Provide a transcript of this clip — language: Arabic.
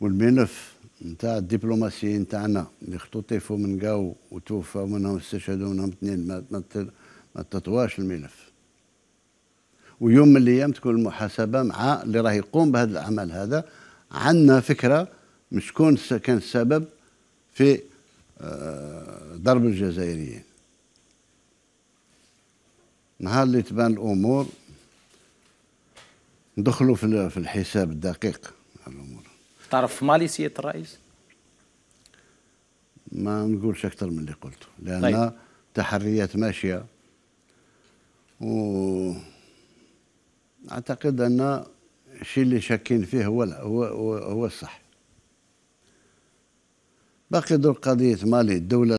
والملف نتاع الدبلوماسيين تاعنا اللي اختطفوا من قاو وتوفى منهم استشهدوا منهم اثنين ما ما تطواش الملف ويوم من الايام تكون المحاسبه مع اللي راه يقوم بهذا العمل هذا عندنا فكره مشكون كان السبب في آه، ضرب الجزائريين نهار اللي تبان الامور ندخلوا في الحساب الدقيق تعرف مالي سياده الرئيس؟ ما نقولش اكثر من اللي قلته لان طيب. تحريات ماشيه و اعتقد ان الشيء اللي شاكين فيه هو هو هو, هو الصح باقي دور قضيه مالي الدوله